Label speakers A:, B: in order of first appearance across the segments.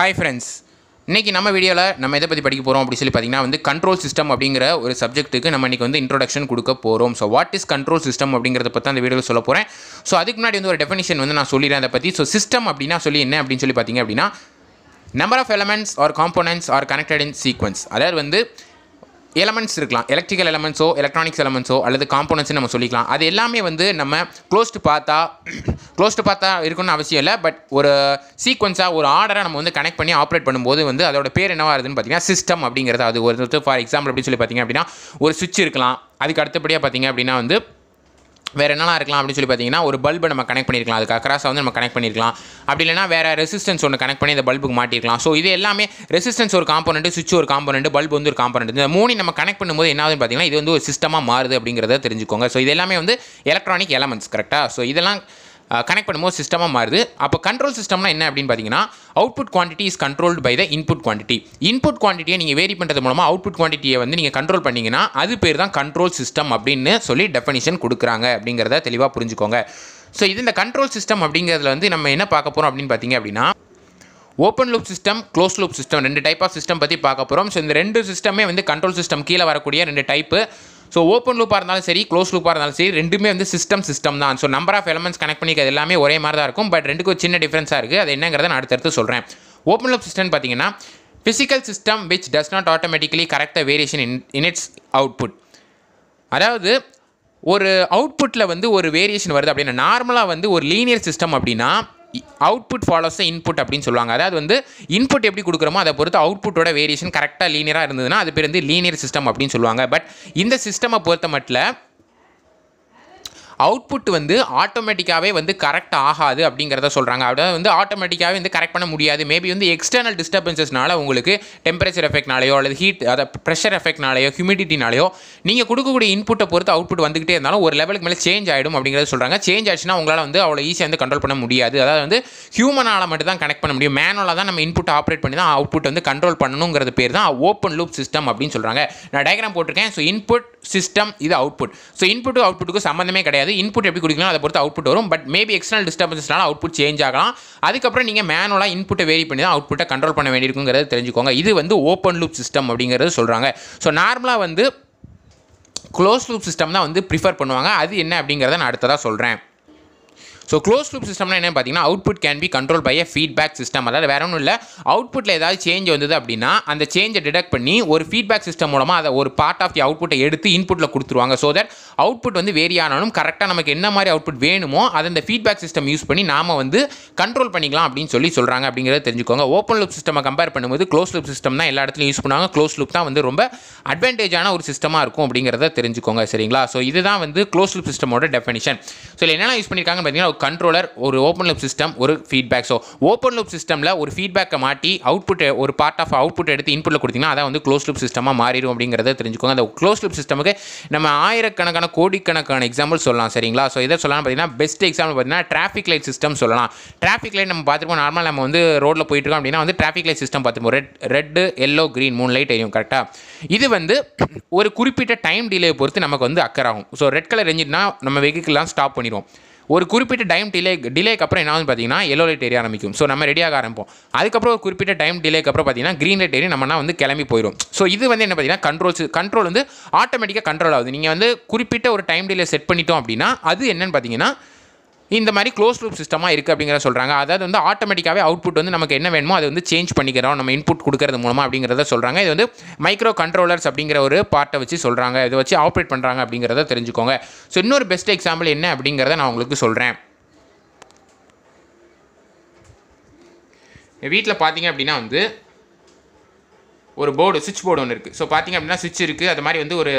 A: hi friends இன்றைக்கி நம்ம வீடியோவில் நம்ம எதை பற்றி படிக்க போகிறோம் அப்படின்னு சொல்லி பார்த்திங்கன்னா வந்து கண்ட்ரோல் சிஸ்டம் அப்படிங்கிற ஒரு சப்ஜெக்ட்டுக்கு நம்ம இன்றைக்கி வந்து இன்ட்ரொடக்ஷன் கொடுக்க போகிறோம் so what is control system அப்படிங்கிறத பற்றி அந்த வீடியோவில் சொல்ல போகிறேன் ஸோ அதுக்கு முன்னாடி வந்து ஒரு டெஃபினேஷன் வந்து நான் சொல்லிடுறேன் அதை பற்றி ஸோ சிஸ்டம் அப்படின்னா சொல்லி என்ன அப்படின்னு சொல்லி பார்த்திங்க அப்படின்னா number of elements or components are connected in sequence அதாவது வந்து எலமெண்ட்ஸ் இருக்கலாம் எலக்ட்ரிக்கல் எலமெண்ட்ஸோ எலக்ட்ரானிக்ஸ் எலமெண்ட்ஸோ அல்லது காம்போனன்ஸ் நம்ம சொல்லிக்கலாம் அது எல்லாமே வந்து நம்ம க்ளோஸ்டு பார்த்தா க்ளோஸ்டு பார்த்தா இருக்கணும்னு அவசியம் இல்லை பட் ஒரு சீக்வன்ஸாக ஒரு ஆர்டராக நம்ம வந்து கனெக்ட் பண்ணி ஆப்ரேட் பண்ணும்போது வந்து அதோட பேர் என்னவாக இருக்குதுன்னு பார்த்தீங்கன்னா சிஸ்டம் அப்படிங்கிறது அது ஒரு ஃபார் எக்ஸாம்பிள் அப்படின்னு சொல்லி பார்த்தீங்க அப்படின்னா ஒரு சுவிட்ச் இருக்கலாம் அதுக்கு அடுத்தபடியாக பார்த்தீங்க அப்படின்னா வந்து வேறு என்னலாம் இருக்கலாம் அப்படின்னு சொல்லி பார்த்தீங்கன்னா ஒரு பல்பை நம்ம கனெக்ட் பண்ணியிருக்கலாம் அதுக்கு அக்ராஸாக வந்து நம்ம கனெக்ட் பண்ணியிருக்கலாம் அப்படி இல்லைனா வேறு ரெசிஸ்டன்ஸ் ஒன்று கனெக்ட் பண்ணி இந்த பல்புக்கு மாட்டிருக்கலாம் ஸோ இது எல்லாமே ரெசிஸ்டன்ஸ் ஒரு காம்பனெண்ட் சுவிச் ஒரு காம்பனெண்ட் பல்ப் வந்து ஒரு காம்பனண்ட் இந்த மூணு நம்ம கனெக்ட் பண்ணும்போது என்ன ஆகுதுன்னு பார்த்தீங்கன்னா இது வந்து ஒரு சிஸ்டமாக மாறுது அப்படிங்கிறத தெரிஞ்சுக்கோங்க ஸோ இது எல்லாமே வந்து எலக்ட்ரானிக் எலமெண்ட்ஸ் கரெக்டாக ஸோ இதெல்லாம் கனெக்ட் பண்ணும்போது சிஸ்டமாக மாறுது அப்போ கண்ட்ரோல் சிஸ்டம்னா என்ன அப்படின்னு பார்த்தீங்கன்னா output quantity is controlled by the input quantity input குவான்டிட்டியை நீங்கள் வேரி பண்ணுறது மூலமாக அவுட்புட் குவான்டிட்டியை வந்து நீங்கள் கண்ட்ரோல் பண்ணிங்கன்னா அது பேர் தான் கண்ட்ரோல் சிஸ்டம் அப்படின்னு சொல்லி டெஃபனிஷன் கொடுக்குறாங்க அப்படிங்கிறத தெளிவாக புரிஞ்சுக்கோங்க ஸோ இது இந்த கண்ட்ரோல் சிஸ்டம் அப்படிங்கிறதுல வந்து நம்ம என்ன பார்க்க போகிறோம் அப்படின்னு பார்த்தீங்க அப்படின்னா open loop system closed loop system ரெண்டு டைப் ஆஃப் சிஸ்டம் பற்றி பார்க்க போகிறோம் ஸோ இந்த ரெண்டு சிஸ்டமே வந்து கண்ட்ரோல் சிஸ்டம் கீழே வரக்கூடிய ரெண்டு டைப்பு ஸோ ஓப்பன் லூப்பாக இருந்தாலும் சரி க்ளோஸ் லூப்பாக இருந்தாலும் சரி ரெண்டுமே வந்து சிஸ்டம் சிஸ்டம் தான் so number of elements connect பண்ணிக்கிறது எல்லாமே ஒரே மாதிரி தான் இருக்கும் பட் ரெண்டுக்கும் சின்ன டிஃப்ரென்ஸாக இருக்குது அது என்னங்கிறத நான் அடுத்தடுத்து சொல்கிறேன் ஓப்பன் லூப் சிஸ்டம் பார்த்தீங்கன்னா physical system which does not automatically correct the variation in in its output அதாவது ஒரு அவுட்புட்டில் வந்து ஒரு வேரியேஷன் வருது அப்படின்னா நார்மலாக வந்து ஒரு லீனியர் சிஸ்டம் அப்படின்னா அவுட்புட் ஃபாலோஸ் இன்புட் அப்படின்னு சொல்லுவாங்க அதாவது வந்து இன்புட் எப்படி கொடுக்குறோமோ அதை பொறுத்து அவுட்புட்டோட வேரியேஷன் கரெக்டாக லீனியராக இருந்ததுன்னா அது பேர் வந்து லீனியர் சிஸ்டம் அப்படின்னு சொல்லுவாங்க பட் இந்த சிஸ்டமை பொறுத்த மட்டும் அவுட்புட் வந்து ஆட்டோமேட்டிக்காகவே வந்து கரெக்ட் ஆகாது அப்படிங்கிறத சொல்கிறாங்க அதாவது வந்து ஆட்டோமேட்டிக்காகவே வந்து கரெக்ட் பண்ண முடியாது மேபி வந்து எக்ஸ்டர்னல் டிஸ்டர்பன்சஸ்னால உங்களுக்கு டெம்பரேச்சர் எஃபெக்ட்னாலேயோ அல்லது ஹீட் அதை ப்ரெஷர் எஃபெக்ட்னாலேயோ ஹியூமிடிட்டினாலேயோ நீங்கள் கொடுக்கக்கூடிய இன்புட்டை பொறுத்து அவுட்புட் வந்துகிட்டே இருந்தாலும் ஒரு லெவலுக்கு மேலே சேஞ்ச் ஆகிடும் அப்படிங்கிறத சொல்கிறாங்க சேஞ்ச் ஆச்சுன்னா உங்களால் வந்து அவ்வளோ ஈஸியாக வந்து கண்ட்ரோல் பண்ண முடியாது அதாவது வந்து ஹியூமனால் மட்டும் தான் கனெக்ட் பண்ண முடியும் மேனுவலாக தான் நம்ம இன்புட் ஆப்ரேட் பண்ணி தான் அவுட்புட் வந்து கண்ட்ரோல் பண்ணணுங்கிறது பேர் தான் ஓப்பன் லூப் சிஸ்டம் அப்படின்னு சொல்கிறாங்க நான் டயக்ராம் போட்டிருக்கேன் ஸோ இன்புட் சிஸ்டம் இது அவுட்புட் ஸோ இன்புட்டு அவுட்புட்டுக்கு சம்மந்தமே கிடையாது கிடையாது இன்புட் எப்படி கொடுக்கலாம் அதை பொறுத்து அவுட்புட் வரும் பட் மேபி எக்ஸ்டர்னல் டிஸ்டர்பன்ஸ்னால அவுட்புட் சேஞ்ச் ஆகலாம் அதுக்கப்புறம் நீங்கள் மேனுவலாக இன்புட்டை வேரி பண்ணி தான் அவுட்புட்டை கண்ட்ரோல் பண்ண வேண்டியிருக்குங்கிறத தெரிஞ்சுக்கோங்க இது வந்து ஓப்பன் லூப் சிஸ்டம் அப்படிங்கிறது சொல்கிறாங்க ஸோ நார்மலாக வந்து க்ளோஸ் லூப் சிஸ்டம் தான் வந்து ப்ரிஃபர் பண்ணுவாங்க அது என்ன அப்படிங்கிறத நான் அடுத்ததாக சொல்கிறேன் ஸோ க்ளோஸ் லூப் சிஸ்டம்னா என்ன பார்த்தீங்கன்னா output can be control by a feedback system அதாவது வேற ஒன்றும் இல்லை அவுட்புட்டில் ஏதாவது சேஞ்ச் வந்தது அப்படின்னா அந்த சேஞ்சை டிடெக்ட் பண்ணி ஒரு ஃபீட்பேக் சிஸ்டம் மூலமாக அதை ஒரு பார்ட் ஆஃப் தி அவுட்புட்டை எடுத்து இன்புட்டில் கொடுத்துருவாங்க ஸோ தட் அவுட்புட் வந்து வேரி ஆனாலும் கரெக்டாக நமக்கு என்ன மாதிரி அவுட்புட் வேணுமோ அதை அந்த ஃபீட்பேக் சிஸ்டம் யூஸ் பண்ணி நாம் வந்து கண்ட்ரோல் பண்ணிக்கலாம் அப்படின்னு சொல்லி சொல்கிறாங்க அப்படிங்கிறத தெரிஞ்சுக்கோங்க ஓப்பன் லூப் சிஸ்டமை கம்பேர் பண்ணும்போது க்ளோஸ் லூப் சிஸ்டம் தான் எல்லா இடத்துலையும் யூஸ் பண்ணுவாங்க க்ளோஸ் லூப் தான் வந்து ரொம்ப அட்வான்டேஜான ஒரு சிஸ்டமாக இருக்கும் அப்படிங்கிறத தெரிஞ்சுக்கோங்க சரிங்களா ஸோ இதுதான் வந்து க்ளோஸ் லூப் சிஸ்டமோட டெஃபினிஷன் ஸோ என்னென்ன யூஸ் பண்ணியிருக்காங்க பார்த்தீங்கன்னா கண்ட்ரோலர் ஒரு ஓப்பன் லூப் சிஸ்டம் ஒரு ஃபீட்பேக் ஸோ ஓப்பன் லூப் சிஸ்டமில் ஒரு ஃபீட்பேக்கை மாட்டி அவுட்புட் ஒரு பார்ட் ஆஃப் அவுட்புட் எடுத்து இன்புட்டில் கொடுத்தீங்கன்னா அதான் வந்து க்ளோஸ் லூப் சிஸ்டமாக மாறிடும் அப்படிங்கிறத தெரிஞ்சுக்கோங்க அந்த க்ளோஸ் லூப் சிஸ்டமுக்கு நம்ம ஆயிரக்கணக்கான கோடிக்கணக்கான எக்ஸாம்பிள் சொல்லலாம் சரிங்களா ஸோ இதை சொல்லலாம் பார்த்தீங்கன்னா பெஸ்ட் எக்ஸாம்பிள் பார்த்தீங்கன்னா டிராஃபிக் லைட் சிஸ்டம் சொல்லலாம் டிராஃபிக் லைட் நம்ம பார்த்துருப்போம் நார்மல் நம்ம வந்து ரோட்டில் இருக்கோம் அப்படின்னா வந்து டிராஃபிக் லைட் சிஸ்டம் பார்த்துருப்போம் ரெட் ரெட்டு எல்லோ க்ரீன் மூணு லைட் எரியும் கரெக்டாக இது வந்து ஒரு குறிப்பிட்ட டைம் டிலே பொறுத்து நமக்கு வந்து அக்கர் ஆகும் ஸோ ரெட் கலர் எரிஞ்சிட்னா நம்ம வெஹிக்கிள்லாம் ஸ்டாப் பண்ணிடுவோம் ஒரு குறிப்பிட்ட டைம் டிலே டிலேக்கு அப்புறம் என்ன ஆகும் பார்த்தீங்கன்னா எல்லோ லைட் ஏரியா ஆரம்பிக்கும் ஸோ நம்ம ரெடியாக ஆரம்பிப்போம் அதுக்கப்புறம் ஒரு குறிப்பிட்ட டைம் டிலேக்கு அப்புறம் பார்த்தீங்கன்னா க்ரீன் லைட் ஏரியா நம்மனா வந்து கிளம்பி போயிடும் ஸோ இது வந்து என்ன பார்த்தீங்கன்னா கண்ட்ரோல்ஸ் கண்ட்ரோல் வந்து ஆட்டோமேட்டிக்காக கண்ட்ரோல் ஆகுது நீங்கள் வந்து குறிப்பிட்ட ஒரு டைம் டிலே செட் பண்ணிட்டோம் அப்படின்னா அது என்னென்னு பார்த்தீங்கன்னா இந்த மாதிரி க்ளோஸ் லூப் சிஸ்டமாக இருக்குது அப்படிங்கிற சொல்கிறாங்க அதாவது வந்து ஆட்டோமேட்டிக்காகவே அவுட்புட் வந்து நமக்கு என்ன வேணுமோ அது வந்து சேஞ்ச் பண்ணிக்கிறோம் நம்ம இன்புட் கொடுக்கறது மூலமாக அப்படிங்கிறத சொல்கிறாங்க இது வந்து மைக்ரோ கண்ட்ரோலர்ஸ் அப்படிங்கிற ஒரு பார்ட்டை வச்சு சொல்கிறாங்க இதை வச்சு ஆப்ரேட் பண்ணுறாங்க அப்படிங்கிறத தெரிஞ்சுக்கோங்க ஸோ இன்னொரு பெஸ்ட் எக்ஸாம்பிள் என்ன அப்படிங்கிறத நான் உங்களுக்கு சொல்கிறேன் வீட்டில் பார்த்தீங்க அப்படின்னா வந்து ஒரு போர்டு சுவிட்ச் போர்டு ஒன்று இருக்குது ஸோ பார்த்திங்க அப்படின்னா சுவிட்ச் இருக்குது அது மாதிரி வந்து ஒரு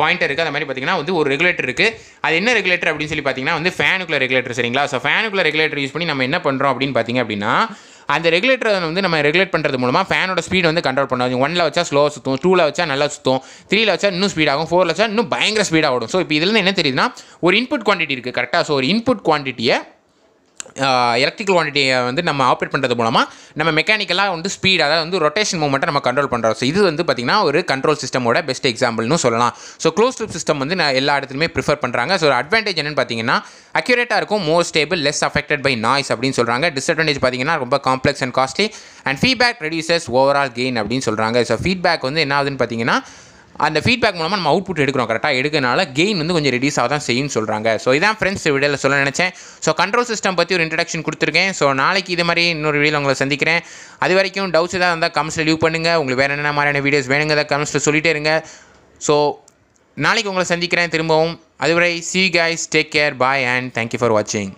A: பாயிண்டர் இருக்குது அது மாதிரி பார்த்திங்கன்னா வந்து ஒரு ரெகுலேட்டர் இருக்குது அது என்ன ரெகுலேட்டர் அப்படின்னு சொல்லி பார்த்திங்கன்னா வந்து ஃபேனுக்குள்ள ரெகுலேட்டர் சரிங்களா ஸோ ஃபேனுக்குள்ள ரெகுலேட்டர் யூஸ் பண்ணி நம்ம என்ன பண்ணுறோம் அப்படின்னு பார்த்திங்க அப்படின்னா அந்த ரெகுலேட்டரை வந்து நம்ம ரெகுலேட் பண்ணுறது மூலமாக ஃபேனோட ஸ்பீட் வந்து கண்ட்ரோல் பண்ணுவோம் ஒன்ல வச்சா ஸ்லோ சுற்றும் டூவில் வச்சா நல்லா சுற்றும் த்ரீல வச்சா இன்னும் ஸ்பீடாகும் ஃபோரில் வச்சா இன்னும் பயங்கர ஸ்பீடாக ஓடும் ஸோ இப்போ இதுலேருந்து என்ன தெரியுதுன்னா ஒரு இன்புட் குவான்டிட்டி இருக்குது கரெக்டாக ஸோ ஒரு இன்புட் குவான்டிட்டியை எலக்ட்ரிக்கல் குவான்டிட்டியை வந்து நம்ம ஆப்ரேட் பண்ணுறது மூலமாக நம்ம மெக்கானிக்கலாக வந்து ஸ்பீட் அதாவது வந்து ரொட்டேஷன் மூவ்மெண்ட்டை நம்ம கண்ட்ரோல் பண்ணுறோம் ஸோ இது வந்து பார்த்திங்கன்னா ஒரு கண்ட்ரோல் சிஸ்டமோட பெஸ்ட் எக்ஸாம்பிள்னு சொல்லலாம் ஸோ க்ளோஸ் லூப் சிஸ்டம் வந்து நான் எல்லா இடத்துலையுமே ப்ரிஃபர் பண்ணுறாங்க ஸோ அட்வான்டேஜ் என்னென்னு பார்த்தீங்கன்னா அக்யூரேட்டாக இருக்கும் more stable less affected by noise அப்படின்னு சொல்கிறாங்க டிஸ்அட்வான்டேஜ் பார்த்தீங்கன்னா ரொம்ப complex and costly and feedback reduces overall gain அப்படின்னு சொல்கிறாங்க ஸோ ஃபீட்பேக் வந்து என்ன ஆகுதுன்னு பார்த்தீங்கன்னா அந்த ஃபீட்பேக் மூலமாக நம்ம அவுட்புட் எடுக்கிறோம் கரெக்டாக எடுக்கிறனால கெயின் வந்து கொஞ்சம் ரெடியூஸ் ஆக தான் செய்யும் சொல்கிறாங்க ஸோ இதான் ஃப்ரெண்ட்ஸ் வீடியோவில் சொல்ல நினச்சேன் ஸோ கண்ட்ரோல் சிஸ்டம் பற்றி ஒரு இன்ட்ரடக்ஷன் கொடுத்துருக்கேன் ஸோ நாளைக்கு இது மாதிரி இன்னொரு வீடியோ உங்களை சந்திக்கிறேன் அது வரைக்கும் டவுட்ஸ் ஏதாவது இருந்தால் கமெண்ட்ஸில் லீவ் பண்ணுங்கள் உங்களுக்கு வேறு என்ன மாதிரியான வீடியோஸ் வேணுங்க ஏதாவது கமெண்ட்ஸில் சொல்லிகிட்டே இருங்க ஸோ நாளைக்கு உங்களை சந்திக்கிறேன் திரும்பவும் அதுவரை see guys take care bye and thank you for வாட்சிங்